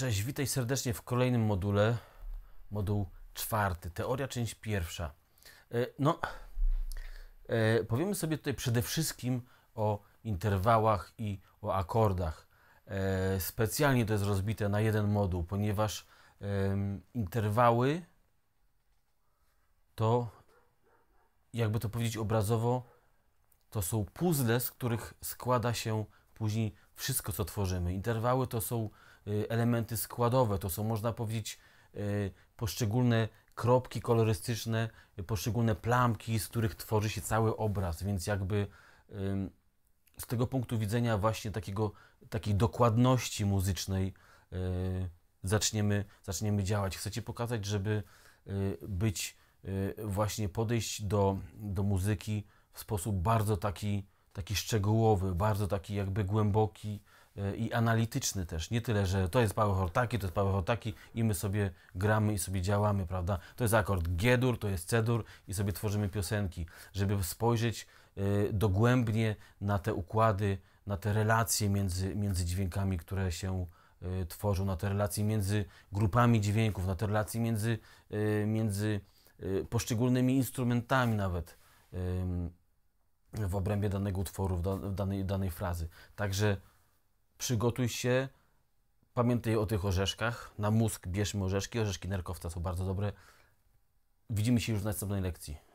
Cześć, witaj serdecznie w kolejnym module. Moduł czwarty, teoria, część pierwsza. E, no, e, powiemy sobie tutaj przede wszystkim o interwałach i o akordach. E, specjalnie to jest rozbite na jeden moduł, ponieważ interwały to, jakby to powiedzieć obrazowo, to są puzzle, z których składa się później wszystko, co tworzymy. Interwały to są y, elementy składowe, to są, można powiedzieć, y, poszczególne kropki kolorystyczne, y, poszczególne plamki, z których tworzy się cały obraz, więc jakby z tego punktu widzenia właśnie takiego, takiej dokładności muzycznej zaczniemy, zaczniemy działać. Chcecie pokazać, żeby być właśnie podejść do, do muzyki w sposób bardzo taki taki szczegółowy, bardzo taki jakby głęboki e, i analityczny też. Nie tyle, że to jest powerchord taki, to jest powerchord taki i my sobie gramy i sobie działamy, prawda? To jest akord G-dur, to jest C-dur i sobie tworzymy piosenki, żeby spojrzeć e, dogłębnie na te układy, na te relacje między, między dźwiękami, które się e, tworzą, na te relacje między grupami dźwięków, na te relacje między, między poszczególnymi instrumentami nawet w obrębie danego utworu, w danej, danej frazy. Także przygotuj się, pamiętaj o tych orzeszkach. Na mózg bierzmy orzeszki. Orzeszki nerkowca są bardzo dobre. Widzimy się już w następnej lekcji.